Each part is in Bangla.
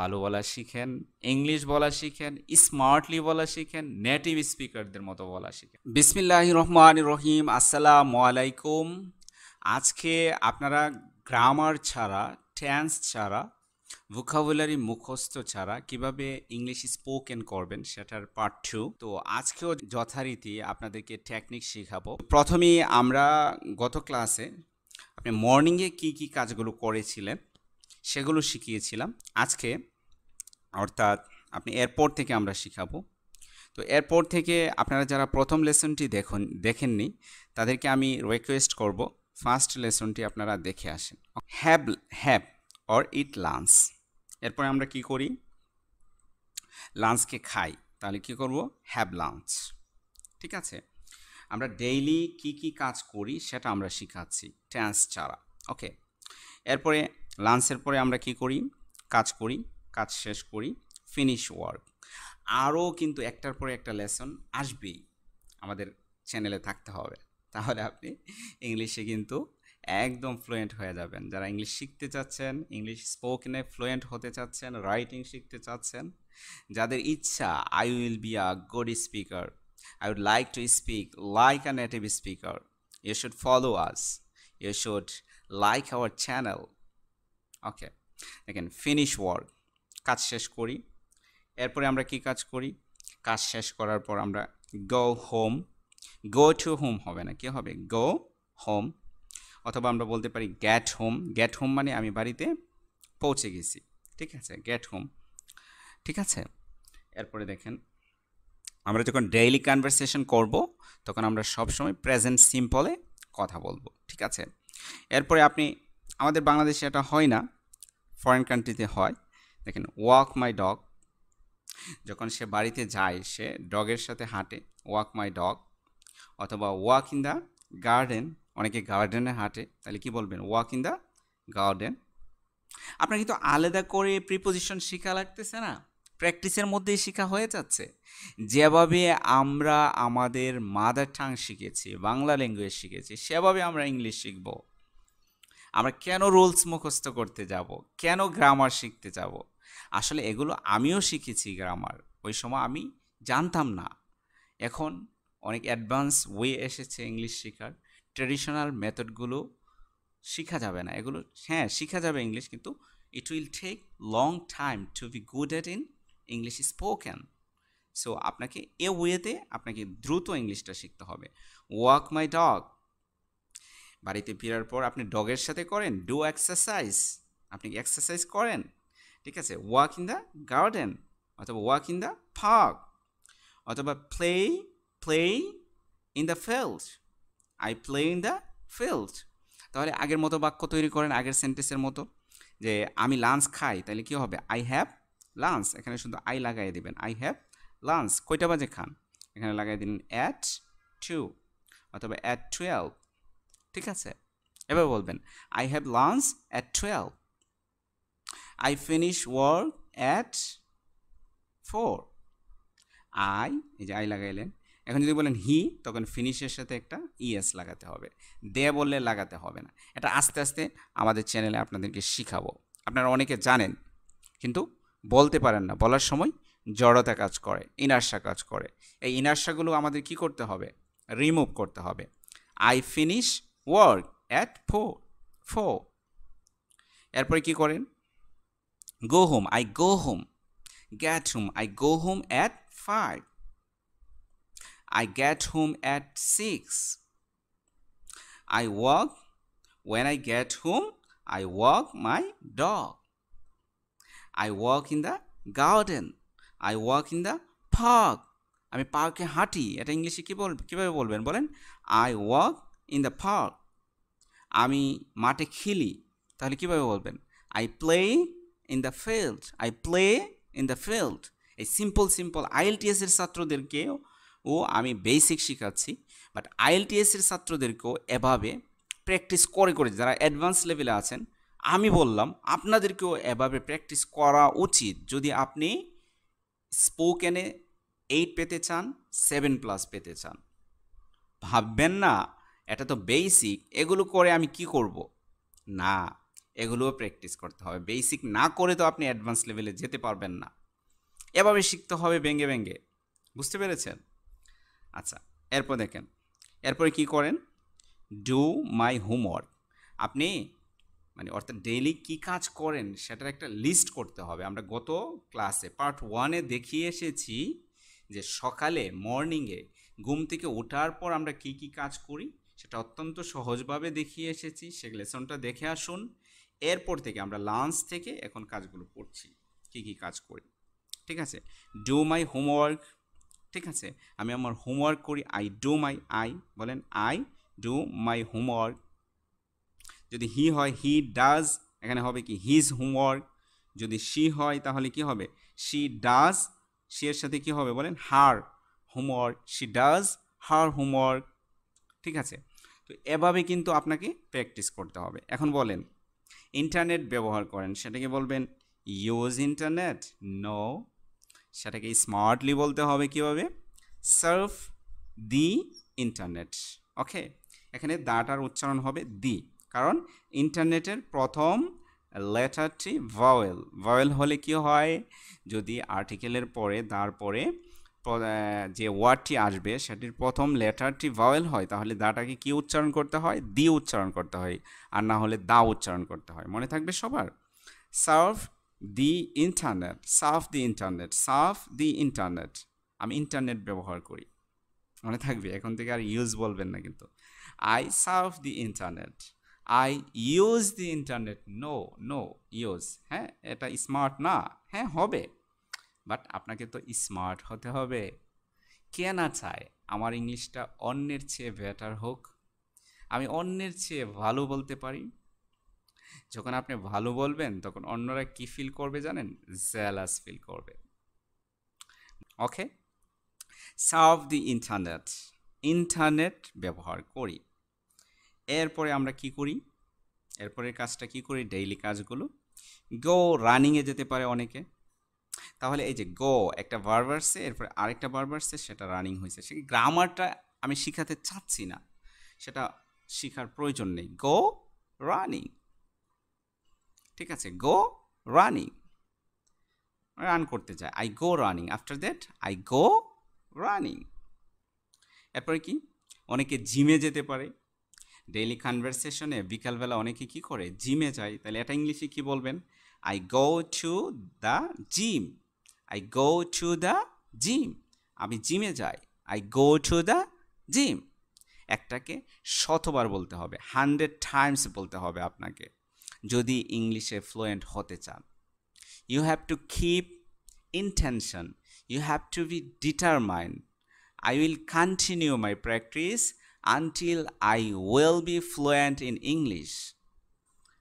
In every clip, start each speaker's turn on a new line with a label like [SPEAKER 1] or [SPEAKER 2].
[SPEAKER 1] ভালো বলা শিখেন ইংলিশ বলা শিখেন স্মার্টলি বলা শিখেন নেটিভ স্পিকারদের মতো বলা শিখেন বিসমিল্লাহ রহমান রহিম আসসালাম আলাইকুম আজকে আপনারা গ্রামার ছাড়া টেন্স ছাড়া ভোকাবুলারি মুখস্থ ছাড়া কিভাবে ইংলিশ স্পোকেন করবেন সেটার পার্ট টু তো আজকেও যথারীতি আপনাদেরকে টেকনিক শেখাবো প্রথমেই আমরা গত ক্লাসে আপনি মর্নিংয়ে কি কি কাজগুলো করেছিলেন সেগুলো শিখিয়েছিলাম আজকে অর্থাৎ আপনি এরপর থেকে আমরা শিখাবো তো এরপর থেকে আপনারা যারা প্রথম লেসনটি দেখুন দেখেননি তাদেরকে আমি রিকোয়েস্ট করব ফার্স্ট লেসনটি আপনারা দেখে আসেন have have or eat lunch এরপরে আমরা কি করি লাঞ্চকে খাই তাহলে কি করব হ্যাব লাঞ্চ ঠিক আছে আমরা ডেইলি কি কি কাজ করি সেটা আমরা শিখাচ্ছি ট্যান্স ছাড়া ওকে এরপরে লাঞ্চের পরে আমরা কি করি কাজ করি কাজ শেষ করি ফিনিশ ওয়ার্ক আরও কিন্তু একটার পরে একটা লেসন আসবেই আমাদের চ্যানেলে থাকতে হবে তাহলে আপনি ইংলিশে কিন্তু একদম ফ্লুয়েন্ট হয়ে যাবেন যারা ইংলিশ শিখতে চাচ্ছেন ইংলিশ স্পোকেনে ফ্লুয়েন্ট হতে চাচ্ছেন রাইটিং শিখতে চাচ্ছেন যাদের ইচ্ছা I will be a good speaker I would like to speak like a native speaker you should follow us you should like our channel okay দেখেন ফিনিশ ওয়ার্ক কাজ শেষ করি এরপরে আমরা কি কাজ করি কাজ শেষ করার পর আমরা go home go to home হবে না কি হবে গো হোম অথবা আমরা বলতে পারি গ্যাট হোম গ্যাট হোম মানে আমি বাড়িতে পৌঁছে গেছি ঠিক আছে গ্যাট হোম ঠিক আছে এরপরে দেখেন আমরা যখন ডেইলি কনভারসেশন করব তখন আমরা সবসময় প্রেজেন্ট সিম্পলে কথা বলবো ঠিক আছে এরপরে আপনি আমাদের বাংলাদেশে এটা হয় না ফরেন কান্ট্রিতে হয় দেখেন ওয়াক মাই ডগ যখন সে বাড়িতে যায় সে ডগের সাথে হাঁটে ওয়াক মাই ডগ অথবা ওয়াক ইন দ্য গার্ডেন অনেকে গার্ডেনে হাঁটে তাহলে কি বলবেন ওয়াক ইন দ্য গার্ডেন আপনার কিন্তু আলাদা করে প্রিপোজিশন শেখা লাগতেছে না প্র্যাকটিসের মধ্যেই শেখা হয়ে যাচ্ছে যেভাবে আমরা আমাদের মাদার টাং শিখেছি বাংলা ল্যাঙ্গুয়েজ শিখেছি সেভাবে আমরা ইংলিশ শিখবো আমরা কেন রোলস মুখস্থ করতে যাব কেন গ্রামার শিখতে যাব আসলে এগুলো আমিও শিখেছি গ্রামার ওই সময় আমি জানতাম না এখন অনেক অ্যাডভান্স ওয়ে এসেছে ইংলিশ শেখার ট্রেডিশনাল মেথডগুলো শেখা যাবে না এগুলো হ্যাঁ শেখা যাবে ইংলিশ কিন্তু it will take long time to be good at in English spoken so আপনাকে এ ওয়েতে আপনাকে দ্রুত ইংলিশটা শিখতে হবে ওয়াক মাই ডগ বাড়িতে ফেরার পর আপনি ডগের সাথে করেন ডু এক্সারসাইজ আপনি কি এক্সারসাইজ করেন ঠিক আছে ওয়াক ইন দ্য গার্ডেন অথবা ওয়াক ইন দ্য পার্ক অথবা play play in the field I play in the field তাহলে আগের মতো বাক্য তৈরি করেন আগের সেন্টেন্সের মতো যে আমি লাঞ্চ খাই তাহলে কী হবে আই হ্যাভ লাঞ্চ এখানে শুধু আই লাগাই দেবেন আই হ্যাভ লাঞ্চ কয়টা বাজে খান এখানে লাগাই দিন অ্যাট টু অথবা অ্যাট টুয়েলভ ঠিক আছে এবার বলবেন I have lunch at twelve I finish work at four I এই যে আই লাগাইলেন এখন যদি বলেন হি তখন ফিনিশের সাথে একটা ইএস লাগাতে হবে দে বললে লাগাতে হবে না এটা আস্তে আস্তে আমাদের চ্যানেলে আপনাদেরকে শিখাবো আপনারা অনেকে জানেন কিন্তু বলতে পারেন না বলার সময় জড়তা কাজ করে ইনার্সা কাজ করে এই ইনার্শাগুলো আমাদের কি করতে হবে রিমুভ করতে হবে আই ফিনিশ ওয়ার্ক অ্যাট ফো ফো এরপরে কি করেন go home I go home get home I go home at five I get home at six I walk when I get home, I walk my dog. I walk in the garden. I walk in the park. আমি পার্কে হাঁটি এটা ইংলিশে কী বল কীভাবে বলবেন বলেন I walk in the park আমি মাঠে খেলি তাহলে কীভাবে বলবেন I play in the field I play in the field এই সিম্পল সিম্পল আইএলটিএসের ছাত্রদেরকেও ও আমি বেসিক শেখাচ্ছি বাট আইএলটিএসের ছাত্রদেরকেও এভাবে প্র্যাকটিস করে করে যারা অ্যাডভান্স লেভেলে আছেন আমি বললাম আপনাদেরকেও এভাবে প্র্যাকটিস করা উচিত যদি আপনি স্পোকেনে এইট পেতে চান সেভেন প্লাস পেতে চান ভাববেন না এটা তো বেসিক এগুলো করে আমি কি করব না এগুলোও প্র্যাকটিস করতে হবে বেসিক না করে তো আপনি অ্যাডভান্স লেভেলে যেতে পারবেন না এভাবে শিখতে হবে ব্যঙ্গে ব্যঙ্গে বুঝতে পেরেছেন আচ্ছা এরপর দেখেন এরপরে কি করেন ডু মাই হোমওয়ার্ক আপনি মানে অর্থাৎ ডেইলি কি কাজ করেন সেটার একটা লিস্ট করতে হবে আমরা গত ক্লাসে পার্ট ওয়ানে দেখিয়ে এসেছি যে সকালে মর্নিংয়ে ঘুম থেকে ওঠার পর আমরা কি কি কাজ করি সেটা অত্যন্ত সহজভাবে দেখিয়ে এসেছি সে লেসনটা দেখে আসুন এরপর থেকে আমরা লাঞ্চ থেকে এখন কাজগুলো করছি কি কি কাজ করি ঠিক আছে ডু মাই হোমওয়ার্ক ঠিক আছে আমি আমার হোমওয়ার্ক করি আই ডু মাই আই বলেন আই ডু মাই হোমওয়ার্ক যদি হি হয় হি ডাজ এখানে হবে কি হিজ হোমওয়ার্ক যদি শি হয় তাহলে কি হবে শি ডাজ শি এর সাথে কি হবে বলেন her homework she does her homework ঠিক আছে তো এভাবে কিন্তু আপনাকে প্র্যাকটিস করতে হবে এখন বলেন ইন্টারনেট ব্যবহার করেন সেটাকে বলবেন ইউজ ইন্টারনেট নো সেটাকে স্মার্টলি বলতে হবে কীভাবে সার্ভ দি ইন্টারনেট ওকে এখানে দাটার উচ্চারণ হবে দি কারণ ইন্টারনেটের প্রথম লেটারটি ভাওয়েল ভাওয়েল হলে কি হয় যদি আর্টিকেলের পরে তারপরে যে ওয়ার্ডটি আসবে সেটির প্রথম লেটারটি ভাওয়েল হয় তাহলে দাটাকে কি উচ্চারণ করতে হয় দি উচ্চারণ করতে হয় আর না হলে দা উচ্চারণ করতে হয় মনে থাকবে সবার surf the internet surf the internet surf the internet আমি ইন্টারনেট ব্যবহার করি মনে থাকবে এখন থেকে আর ইউজ বলবেন না কিন্তু I surf the internet I use the internet no no use হ্যাঁ এটা স্মার্ট না হ্যাঁ হবে বাট আপনাকে তো স্মার্ট হতে হবে কে না চায় আমার ইংলিশটা অন্যের চেয়ে বেটার হোক আমি অন্যের চেয়ে ভালো বলতে পারি যখন আপনি ভালো বলবেন তখন অন্যরা কি ফিল করবে জানেন জ্যালাস ফিল করবে ওকে সাফ দি ইন্টারনেট ইন্টারনেট ব্যবহার করি এরপরে আমরা কি করি এরপরের কাজটা কি করি ডেইলি কাজগুলো গো রানিংয়ে যেতে পারে অনেকে তাহলে এই যে গো একটা ভার্ব এরপরে আরেকটা ভার্ব সেটা রানিং হয়েছে সে গ্রামারটা আমি শিখাতে চাচ্ছি না সেটা শিখার প্রয়োজন নেই গো রানিং ঠিক আছে গো রানিং রান করতে যায় I go running after that I go running এরপরে কি অনেকে জিমে যেতে পারে ডেইলি কনভারসেশনে বিকালবেলা অনেকে কি করে জিমে যায় তাহলে এটা ইংলিশে কি বলবেন I go to the gym I go to the gym আমি জিমে যাই I go to the gym একটাকে শতবার বলতে হবে হান্ড্রেড টাইমস বলতে হবে আপনাকে যদি ইংলিশে ফ্লুয়েন্ট হতে চান you have to keep intention you have to be determined I will continue my practice until I will be fluent in English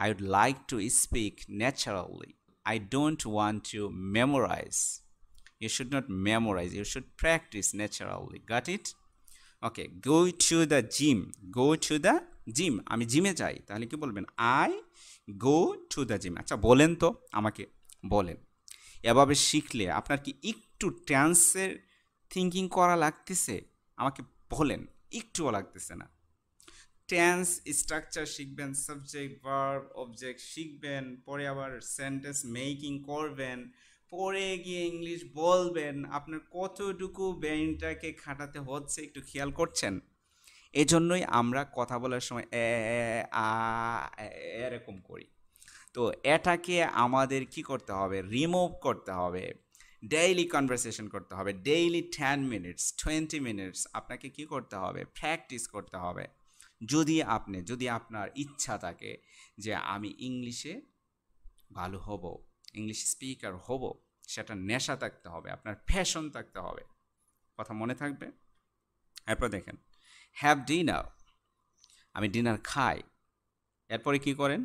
[SPEAKER 1] I would like to speak naturally I don't want to memorize. You should not memorize, you should practice naturally. Got it? Okay, go to the gym. Go to the gym আমি জিমে যাই তাহলে কি বলবেন I go to the gym আচ্ছা বলেন তো আমাকে বলেন এভাবে শিখলে আপনার কি একটু ট্যান্সের থিঙ্কিং করা লাগতেছে আমাকে বলেন একটুও লাগতেছে না টেন্স স্ট্রাকচার শিখবেন সাবজেক্ট ভার্ব অবজেক্ট শিখবেন পরে আবার সেন্টেন্স মেকিং করবেন পরে গিয়ে ইংলিশ বলবেন আপনার কতটুকু ব্রেনটাকে খাটাতে হচ্ছে একটু খেয়াল করছেন এজন্যই আমরা কথা বলার সময় এ আ এরকম করি তো এটাকে আমাদের কি করতে হবে রিমুভ করতে হবে ডেইলি কনভারসেশন করতে হবে daily ten minutes twenty minutes আপনাকে কি করতে হবে প্র্যাকটিস করতে হবে যদি আপনি যদি আপনার ইচ্ছা থাকে যে আমি ইংলিশে ভালো হব ইংলিশ স্পিকার হব সেটা নেশা থাকতে হবে আপনার ফ্যাশন থাকতে হবে কথা মনে থাকবে এরপর দেখেন হ্যাভ ডিনার আমি ডিনার খাই এরপরে কি করেন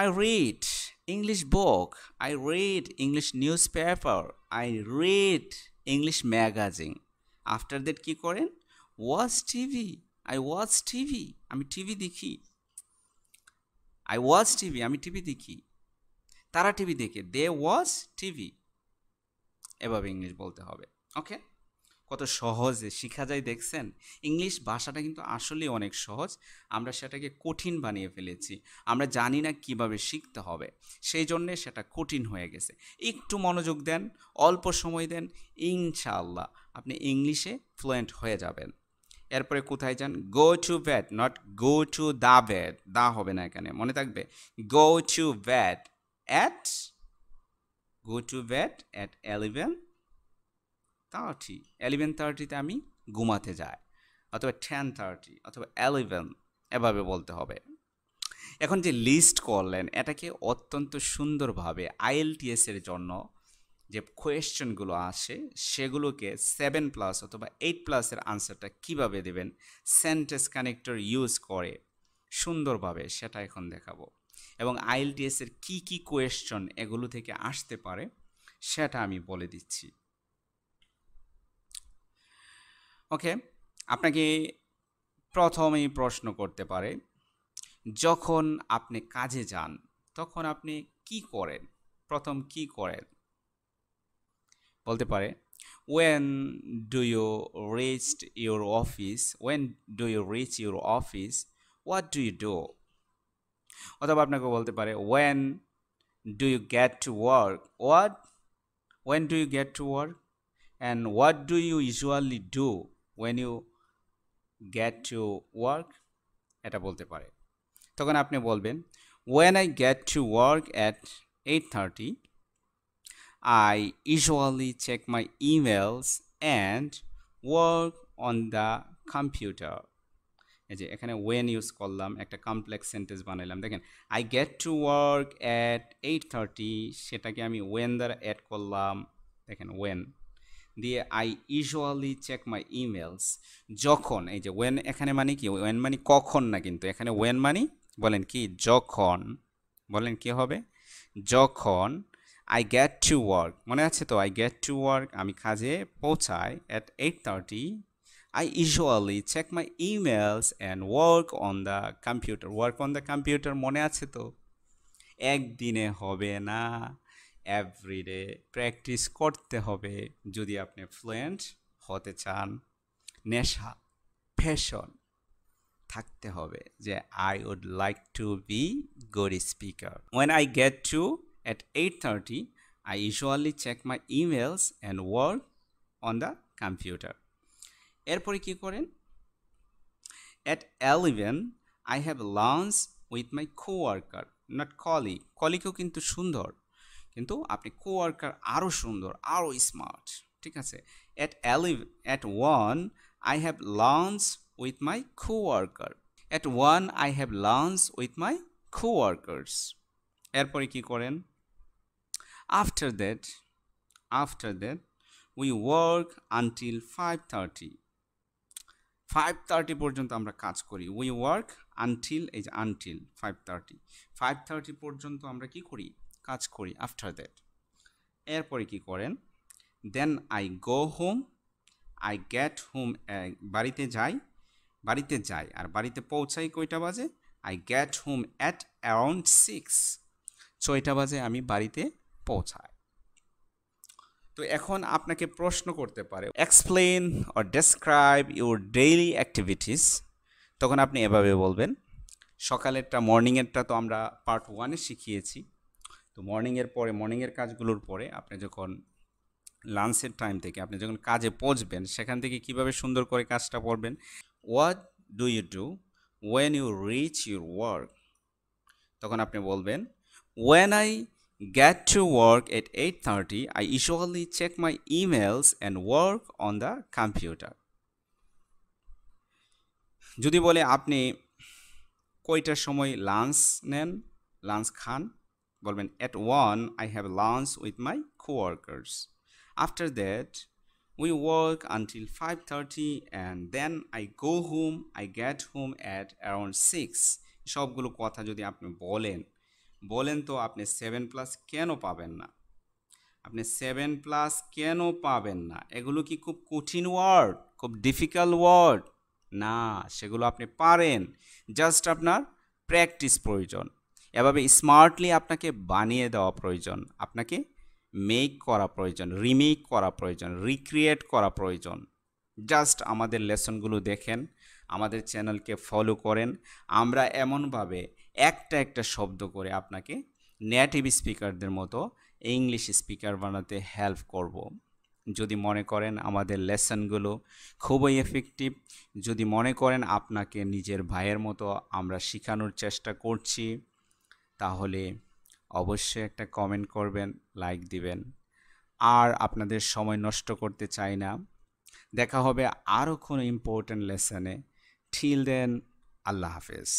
[SPEAKER 1] I read English book I read English newspaper I read English magazine after that কী করেন watch TV I watch TV আমি টিভি দেখি আই ওয়াচ টিভি আমি টিভি দেখি তারা টিভি দেখে দে ওয়াচ টিভি এভাবে ইংলিশ বলতে হবে ওকে কত সহজে শিখা যায় দেখছেন ইংলিশ ভাষাটা কিন্তু আসলেই অনেক সহজ আমরা সেটাকে কঠিন বানিয়ে ফেলেছি আমরা জানি না কিভাবে শিখতে হবে সেই জন্যে সেটা কঠিন হয়ে গেছে একটু মনোযোগ দেন অল্প সময় দেন ইনশাআল্লাহ আপনি ইংলিশে ফ্লুয়েন্ট হয়ে যাবেন এরপরে কোথায় যান go to bed not go to the bed the হবে না এখানে মনে থাকবে go to bed at go to bed at eleven thirty eleven থার্টিতে আমি ঘুমাতে যাই অথবা টেন থার্টি অথবা এলেভেন এভাবে বলতে হবে এখন যে লিস্ট করলেন এটাকে অত্যন্ত সুন্দরভাবে আইএলটিএসের জন্য যে কোয়েশ্চেনগুলো আসে সেগুলোকে সেভেন প্লাস অথবা এইট প্লাসের আনসারটা কিভাবে দেবেন সেন্টেন্স কানেক্টর ইউজ করে সুন্দরভাবে সেটা এখন দেখাবো এবং আইএলটিএসের কি কি কোয়েশ্চন এগুলো থেকে আসতে পারে সেটা আমি বলে দিচ্ছি ওকে আপনাকে প্রথমেই প্রশ্ন করতে পারে যখন আপনি কাজে যান তখন আপনি কি করেন প্রথম কি করেন বলতে পারে when do you reach your office when do you reach your office what do you do অথবা আপনাকে বলতে পারে when do you get to work what when do you get to work and what do you usually do when you get to work এটা বলতে পারে তখন আপনি বলবেন when I get to work at eight thirty I usually check my emails and work on the computer এই যে এখানে ওয়েন ইউজ করলাম একটা কমপ্লেক্স সেন্টেন্স বানাইলাম দেখেন I get to work at eight thirty সেটাকে আমি ওয়েন দ্বারা অ্যাড করলাম দেখেন ওয়েন দিয়ে I usually check my emails যখন এই যে ওয়েন এখানে মানে কি ওয়েন মানে কখন না কিন্তু এখানে ওয়েন মানে বলেন কি যখন বলেন কি হবে যখন আই গেট টু ওয়ার্ক মনে আছে তো আই গেট টু ওয়ার্ক আমি কাজে পৌঁছাই at eight thirty I usually check my emails and work on the computer work on the computer মনে আছে তো একদিনে হবে না এভরিডে প্র্যাকটিস করতে হবে যদি আপনি ফ্লুয়েন্ট হতে চান নেশা ফ্যাশন থাকতে হবে যে I would like to be good speaker when I get to At 8.30, I usually check my emails and work on the computer. এরপরে কি করেন at eleven I have lunch with my coworker not কলি কলিকেও কিন্তু সুন্দর কিন্তু আপনি কো ওয়ার্কার আরও সুন্দর আরও স্মার্ট ঠিক আছে at eleven at one I have lunch with my coworker at one I have lunch with my coworkers এরপরে কী করেন After that, after that, we work until 5.30. 5.30 পর্যন্ত আমরা কাজ করি উই ওয়ার্ক আনটিল এই যে until five thirty five thirty পর্যন্ত আমরা কি করি কাজ করি আফটার দ্যাট এরপরে কি করেন then I go home I get home বাড়িতে যাই বাড়িতে যাই আর বাড়িতে পৌঁছাই কয়টা বাজে I get home at around six ছয়টা বাজে আমি বাড়িতে পৌঁছায় তো এখন আপনাকে প্রশ্ন করতে পারে explain or describe your daily activities তখন আপনি এভাবে বলবেন সকালেরটা মর্নিংয়েরটা তো আমরা পার্ট ওয়ানে শিখিয়েছি তো মর্নিংয়ের পরে মর্নিংয়ের কাজগুলোর পরে আপনি যখন লাঞ্চের টাইম থেকে আপনি যখন কাজে পৌঁছবেন সেখান থেকে কিভাবে সুন্দর করে কাজটা করবেন what do you do when you reach your work তখন আপনি বলবেন when I get to work at 8.30, I usually check my emails and work on the computer. যদি বলে আপনি কয়টার সময় লাঞ্চ নেন লাঞ্চ খান বলবেন at one I have lunch with my coworkers after that we work until five thirty and then I go home I get home at around six সবগুলো কথা যদি আপনি বলেন বলেন তো আপনি সেভেন প্লাস কেন পাবেন না আপনি সেভেন প্লাস কেন পাবেন না এগুলো কি খুব কঠিন ওয়ার্ড খুব ডিফিকাল্ট ওয়ার্ড না সেগুলো আপনি পারেন জাস্ট আপনার প্র্যাকটিস প্রয়োজন এভাবে স্মার্টলি আপনাকে বানিয়ে দেওয়া প্রয়োজন আপনাকে মেক করা প্রয়োজন রিমেক করা প্রয়োজন রিক্রিয়েট করা প্রয়োজন জাস্ট আমাদের লেসনগুলো দেখেন আমাদের চ্যানেলকে ফলো করেন আমরা এমনভাবে একটা একটা শব্দ করে আপনাকে নেটিভ স্পিকারদের মতো ইংলিশ স্পিকার বানাতে হেল্প করব। যদি মনে করেন আমাদের লেসনগুলো খুবই এফেক্টিভ যদি মনে করেন আপনাকে নিজের ভাইয়ের মতো আমরা শেখানোর চেষ্টা করছি তাহলে অবশ্যই একটা কমেন্ট করবেন লাইক দিবেন আর আপনাদের সময় নষ্ট করতে চাই না দেখা হবে আরও কোনো ইম্পর্ট্যান্ট লেসনে ঠিল দেন আল্লাহ হাফেজ